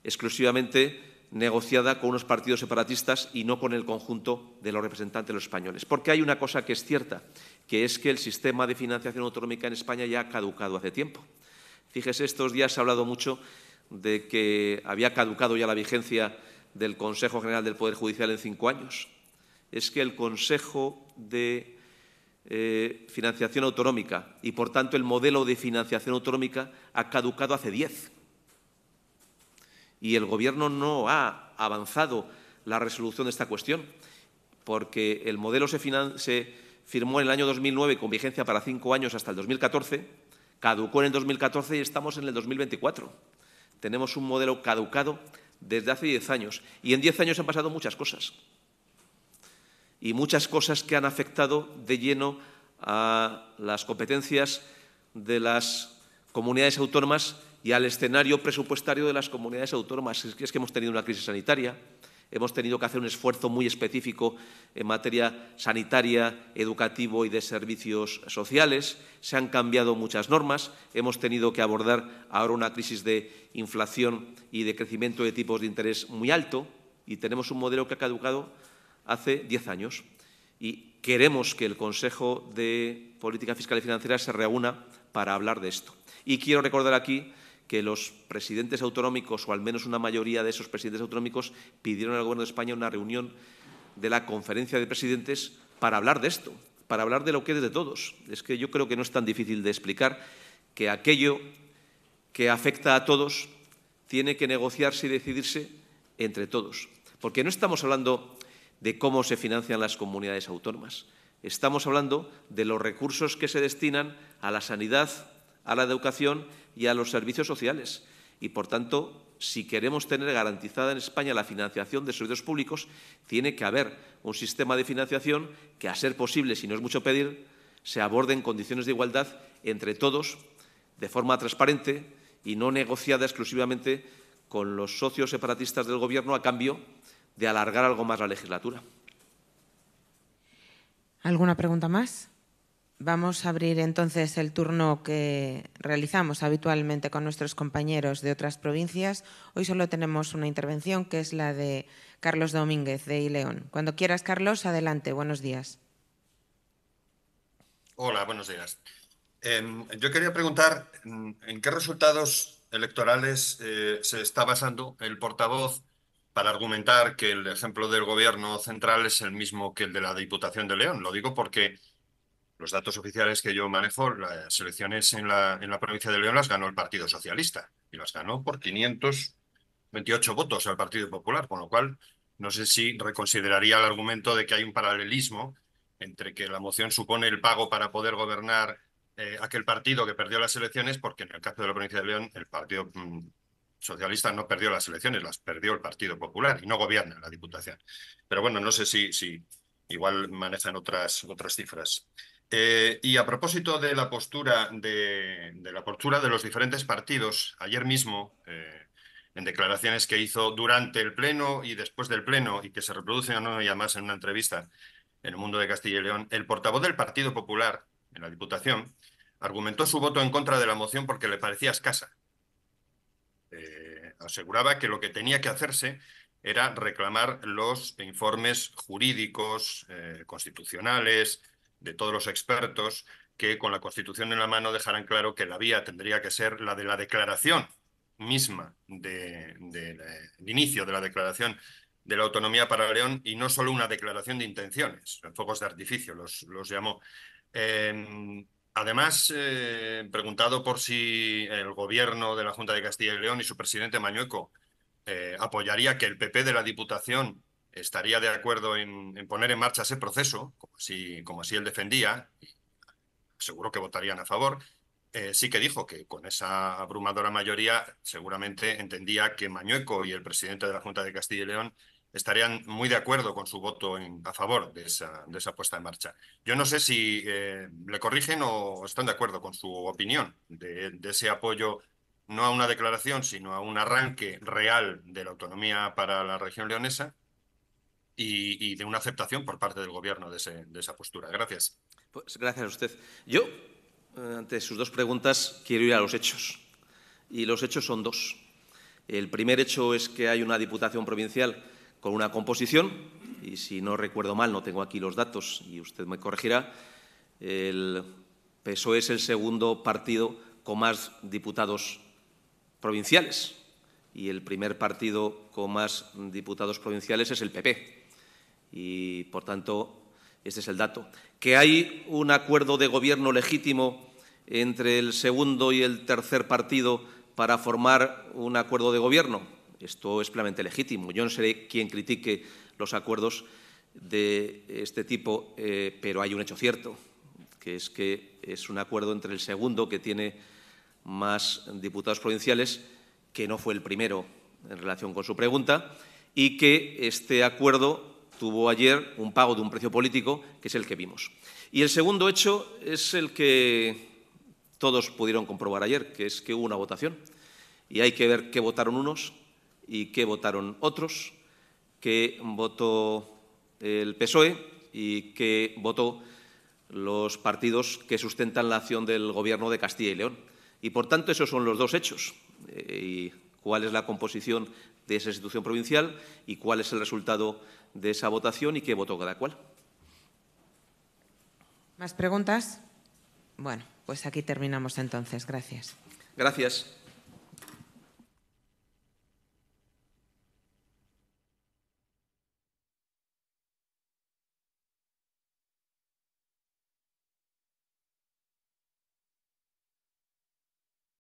exclusivamente negociada con unos partidos separatistas y no con el conjunto de los representantes de los españoles. Porque hay una cosa que es cierta, que es que el sistema de financiación autonómica en España ya ha caducado hace tiempo. Fíjese, estos días se ha hablado mucho de que había caducado ya la vigencia del Consejo General del Poder Judicial en cinco años es que el Consejo de eh, Financiación Autonómica y, por tanto, el modelo de financiación autonómica ha caducado hace diez. Y el Gobierno no ha avanzado la resolución de esta cuestión, porque el modelo se, se firmó en el año 2009 con vigencia para cinco años hasta el 2014, caducó en el 2014 y estamos en el 2024. Tenemos un modelo caducado desde hace diez años y en diez años han pasado muchas cosas y muchas cosas que han afectado de lleno a las competencias de las comunidades autónomas y al escenario presupuestario de las comunidades autónomas. Es que, hemos tenido una crisis sanitaria, hemos tenido que hacer un esfuerzo muy específico en materia sanitaria, educativo y de servicios sociales. Se han cambiado muchas normas. Hemos tenido que abordar ahora una crisis de inflación y de crecimiento de tipos de interés muy alto y tenemos un modelo que ha caducado hace diez años y queremos que el Consejo de Política Fiscal y Financiera se reúna para hablar de esto. Y quiero recordar aquí que los presidentes autonómicos, o al menos una mayoría de esos presidentes autonómicos, pidieron al Gobierno de España una reunión de la conferencia de presidentes para hablar de esto, para hablar de lo que es de todos. Es que yo creo que no es tan difícil de explicar que aquello que afecta a todos tiene que negociarse y decidirse entre todos. Porque no estamos hablando de cómo se financian las comunidades autónomas. Estamos hablando de los recursos que se destinan a la sanidad, a la educación y a los servicios sociales. Y, por tanto, si queremos tener garantizada en España la financiación de servicios públicos, tiene que haber un sistema de financiación que, a ser posible, si no es mucho pedir, se aborde en condiciones de igualdad entre todos, de forma transparente y no negociada exclusivamente con los socios separatistas del Gobierno a cambio de alargar algo más la legislatura. ¿Alguna pregunta más? Vamos a abrir entonces el turno que realizamos habitualmente con nuestros compañeros de otras provincias. Hoy solo tenemos una intervención que es la de Carlos Domínguez de Ileón. Cuando quieras, Carlos, adelante. Buenos días. Hola, buenos días. Em, yo quería preguntar mm, en qué resultados electorales eh, se está basando el portavoz para argumentar que el ejemplo del gobierno central es el mismo que el de la Diputación de León. Lo digo porque los datos oficiales que yo manejo, las elecciones en la, en la provincia de León las ganó el Partido Socialista y las ganó por 528 votos al Partido Popular, con lo cual no sé si reconsideraría el argumento de que hay un paralelismo entre que la moción supone el pago para poder gobernar eh, aquel partido que perdió las elecciones, porque en el caso de la provincia de León el Partido mm, socialista no perdió las elecciones, las perdió el Partido Popular y no gobierna la Diputación. Pero bueno, no sé si, si igual manejan otras, otras cifras. Eh, y a propósito de la postura de, la postura de los diferentes partidos, ayer mismo, eh, en declaraciones que hizo durante el Pleno y después del Pleno, y que se reproducen y además en una entrevista en el mundo de Castilla y León, el portavoz del Partido Popular en la Diputación argumentó su voto en contra de la moción porque le parecía escasa eh, aseguraba que lo que tenía que hacerse era reclamar los informes jurídicos, eh, constitucionales, de todos los expertos que con la Constitución en la mano dejaran claro que la vía tendría que ser la de la declaración misma del de, inicio de la declaración de la autonomía para León y no solo una declaración de intenciones, fuegos de artificio los, los llamó. Em, Además, eh, preguntado por si el gobierno de la Junta de Castilla y León y su presidente Mañueco eh, apoyaría que el PP de la Diputación estaría de acuerdo en, poner en marcha ese proceso, como así, él defendía, seguro que votarían a favor, eh, sí que dijo que con esa abrumadora mayoría seguramente entendía que Mañueco y el presidente de la Junta de Castilla y León estarían muy de acuerdo con su voto en, a favor de esa, de esa, puesta en marcha. Yo no sé si eh, le corrigen o están de acuerdo con su opinión de, ese apoyo, no a una declaración, sino a un arranque real de la autonomía para la región leonesa y, de una aceptación por parte del Gobierno de, de esa postura. Gracias. Pues gracias a usted. Yo, eh, ante sus dos preguntas, quiero ir a los hechos. Y los hechos son dos. El primer hecho es que hay una diputación provincial con una composición, y si no recuerdo mal, no tengo aquí los datos y usted me corregirá, el PSOE es el segundo partido con más diputados provinciales y el primer partido con más diputados provinciales es el PP. Y, por tanto, este es el dato. Que hay un acuerdo de gobierno legítimo entre el segundo y el tercer partido para formar un acuerdo de gobierno. Esto es plenamente legítimo. Yo no seré quien critique los acuerdos de este tipo, eh, pero hay un hecho cierto, que es que es un acuerdo entre el segundo, que tiene más diputados provinciales, que no fue el primero en relación con su pregunta, y que este acuerdo tuvo ayer un pago de un precio político, que es el que vimos. Y el segundo hecho es el que todos pudieron comprobar ayer, que es que hubo una votación. Y hay que ver qué votaron unos y qué votaron otros, ¿Qué votó el PSOE y qué votó los partidos que sustentan la acción del Gobierno de Castilla y León. Y, por tanto, esos son los dos hechos. Eh, cuál es la composición de esa institución provincial y cuál es el resultado de esa votación y qué votó cada cual. ¿Más preguntas? Bueno, pues aquí terminamos entonces. Gracias. Gracias.